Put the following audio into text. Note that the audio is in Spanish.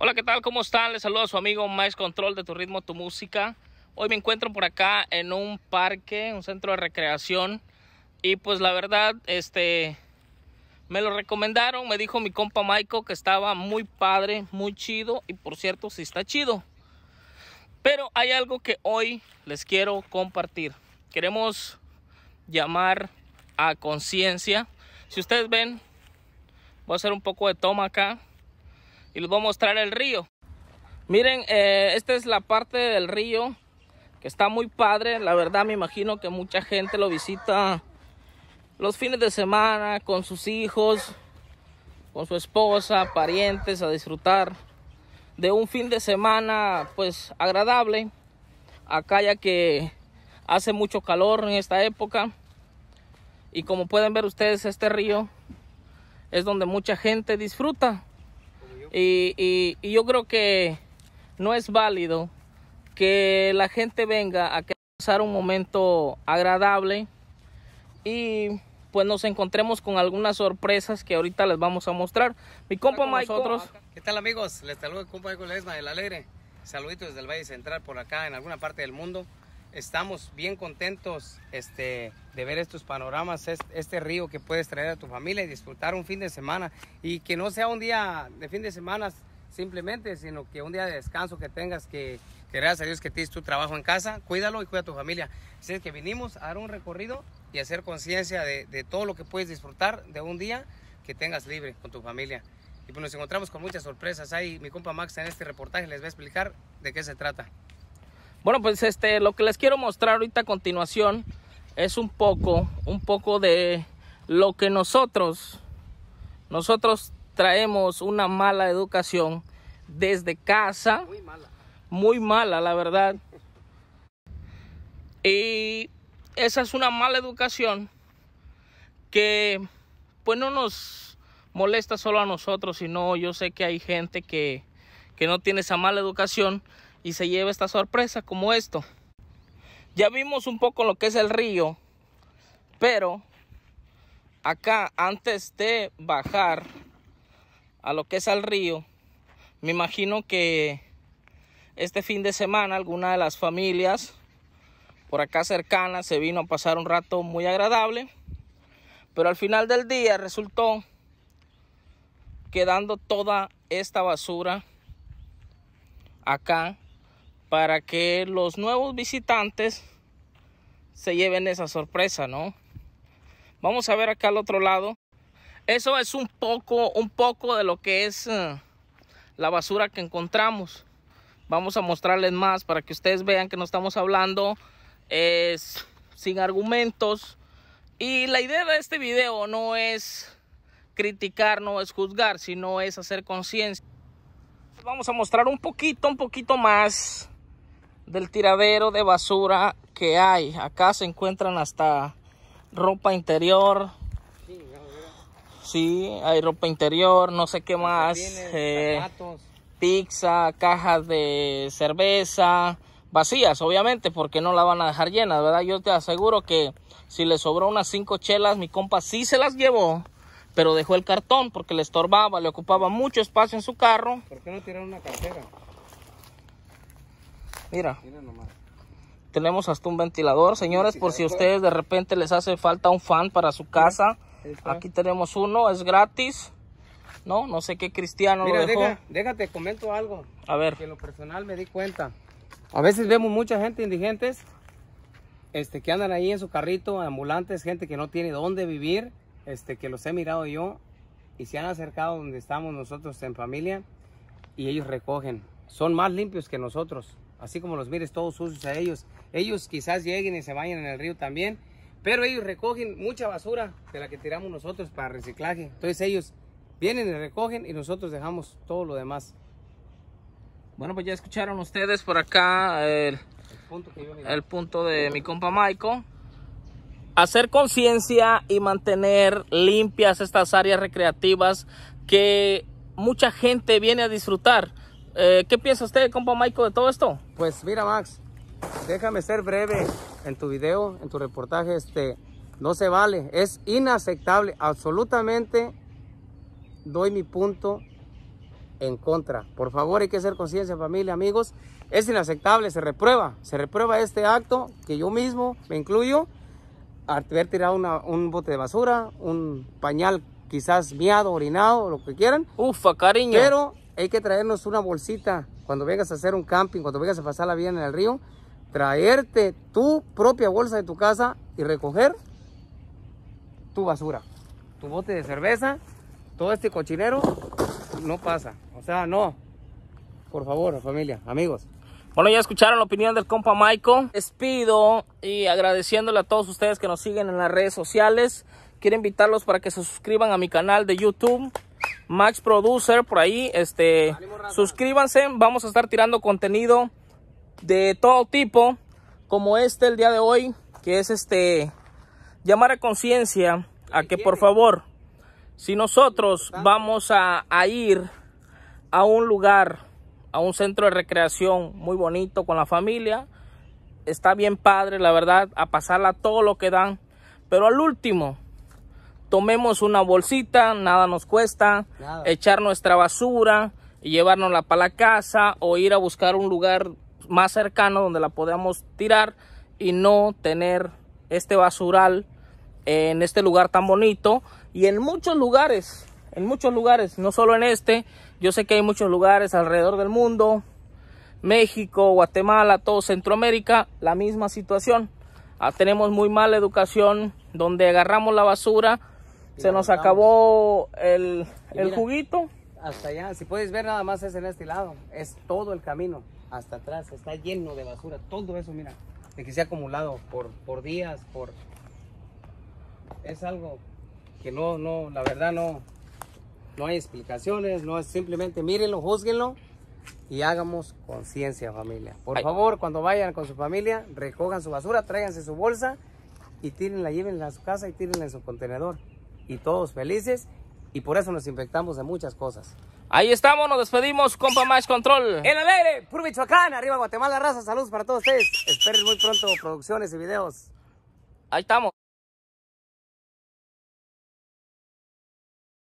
Hola, ¿qué tal? ¿Cómo están? Les saludo a su amigo Más Control de tu ritmo, tu música. Hoy me encuentro por acá en un parque, un centro de recreación. Y pues la verdad, este, me lo recomendaron. Me dijo mi compa Maiko que estaba muy padre, muy chido. Y por cierto, sí está chido. Pero hay algo que hoy les quiero compartir. Queremos llamar a conciencia. Si ustedes ven, voy a hacer un poco de toma acá y les voy a mostrar el río. Miren, eh, esta es la parte del río que está muy padre. La verdad me imagino que mucha gente lo visita los fines de semana con sus hijos, con su esposa, parientes, a disfrutar de un fin de semana pues agradable. Acá ya que hace mucho calor en esta época. Y como pueden ver ustedes, este río es donde mucha gente disfruta. Y, yo creo que no es válido que la gente venga a pasar un momento agradable y pues nos encontremos con algunas sorpresas que ahorita les vamos a mostrar. Mi compa Michael Nosotros... ¿Qué tal amigos? Les saludo el compa de Esma del Alegre. Saluditos desde el Valle Central por acá en alguna parte del mundo estamos bien contentos este, de ver estos panoramas, este, río que puedes traer a tu familia y disfrutar un fin de semana. Y que no sea un día de fin de semana simplemente, sino que un día de descanso que tengas, que, que gracias a Dios que tienes tu trabajo en casa, cuídalo y cuida a tu familia. Así es que vinimos a dar un recorrido y hacer conciencia de, de todo lo que puedes disfrutar de un día que tengas libre con tu familia. Y pues nos encontramos con muchas sorpresas. Ahí mi compa Max en este reportaje les va a explicar de qué se trata. Bueno, pues este, lo que les quiero mostrar ahorita a continuación es un poco, un poco de lo que nosotros, nosotros traemos una mala educación desde casa. Muy mala. Muy mala, la verdad. Y esa es una mala educación que pues no nos molesta solo a nosotros, sino yo sé que hay gente que, que no tiene esa mala educación y se lleva esta sorpresa como esto. Ya vimos un poco lo que es el río, pero acá antes de bajar a lo que es el río, me imagino que este fin de semana alguna de las familias por acá cercana se vino a pasar un rato muy agradable, pero al final del día resultó quedando toda esta basura acá para que los nuevos visitantes se lleven esa sorpresa, ¿no? Vamos a ver acá al otro lado. Eso es un poco, un poco de lo que es eh, la basura que encontramos. Vamos a mostrarles más para que ustedes vean que no estamos hablando es sin argumentos. Y la idea de este video no es criticar, no es juzgar, sino es hacer conciencia. Vamos a mostrar un poquito, un poquito más del tiradero de basura que hay. Acá se encuentran hasta ropa interior. Sí, hay ropa interior, no sé qué más. Eh, pizza, cajas de cerveza, vacías, obviamente, porque no la van a dejar llena, ¿verdad? Yo te aseguro que si le sobró unas cinco chelas, mi compa sí se las llevó, pero dejó el cartón porque le estorbaba, le ocupaba mucho espacio en su carro. ¿Por qué no tiraron una cartera? Mira. Tenemos hasta un ventilador, señores, por si a ustedes de repente les hace falta un fan para su casa. Aquí tenemos uno, es gratis. No, no sé qué cristiano lo dejó. déjate, comento algo. A ver. Que lo personal me di cuenta. A veces vemos mucha gente indigentes este, que andan ahí en su carrito, ambulantes, gente que no tiene dónde vivir, este, que los he mirado yo y se han acercado donde estamos nosotros en familia y ellos recogen. Son más limpios que nosotros así como los mires todos sucios a ellos. Ellos quizás lleguen y se vayan en el río también, pero ellos recogen mucha basura de la que tiramos nosotros para reciclaje. Entonces ellos vienen y recogen y nosotros dejamos todo lo demás. Bueno, pues ya escucharon ustedes por acá el, punto, punto, de mi compa Michael. Hacer conciencia y mantener limpias estas áreas recreativas que mucha gente viene a disfrutar. Eh, ¿Qué piensa usted, compa Maico, de todo esto? Pues mira, Max, déjame ser breve en tu video, en tu reportaje. Este, no se vale, es inaceptable. Absolutamente doy mi punto en contra. Por favor, hay que ser conciencia, familia, amigos. Es inaceptable, se reprueba. Se reprueba este acto que yo mismo me incluyo al haber tirado un bote de basura, un pañal quizás miado, orinado, lo que quieran. Ufa, cariño hay que traernos una bolsita cuando vengas a hacer un camping, cuando vengas a pasar la vida en el río, traerte tu propia bolsa de tu casa y recoger tu basura, tu bote de cerveza, todo este cochinero no pasa, o sea, no. Por favor, familia, amigos. Bueno, ya escucharon la opinión del compa Michael Les pido y agradeciéndole a todos ustedes que nos siguen en las redes sociales. Quiero invitarlos para que se suscriban a mi canal de YouTube. Max Producer por ahí. Este, suscríbanse, vamos a estar tirando contenido de todo tipo, como este el día de hoy, que es este llamar a conciencia a que por favor, si nosotros vamos a, a ir a un lugar, a un centro de recreación muy bonito con la familia, está bien padre, la verdad, a pasarla todo lo que dan, pero al último tomemos una bolsita, nada nos cuesta, echar nuestra basura y llevárnosla para la casa o ir a buscar un lugar más cercano donde la podamos tirar y no tener este basural en este lugar tan bonito y en muchos lugares, en muchos lugares, no solo en este, yo sé que hay muchos lugares alrededor del mundo, México, Guatemala, todo Centroamérica, la misma situación. Ah, tenemos muy mala educación donde agarramos la basura se nos acabó el, juguito. Hasta allá, si puedes ver nada más es en este lado, es todo el camino, hasta atrás, está lleno de basura, todo eso, mira, de que se ha acumulado por, días, por... Es algo que no, no, la verdad no, no hay explicaciones, no es simplemente mírenlo, juzguenlo y hagamos conciencia familia. Por favor, cuando vayan con su familia, recojan su basura, tráiganse su bolsa y tírenla, llévenla a su casa y tírenla en su contenedor y todos felices y por eso nos infectamos de muchas cosas. Ahí estamos, nos despedimos, compa Más Control. En alegre, Por Michoacán, arriba Guatemala, raza, saludos para todos ustedes. Esperen muy pronto producciones y videos. Ahí estamos.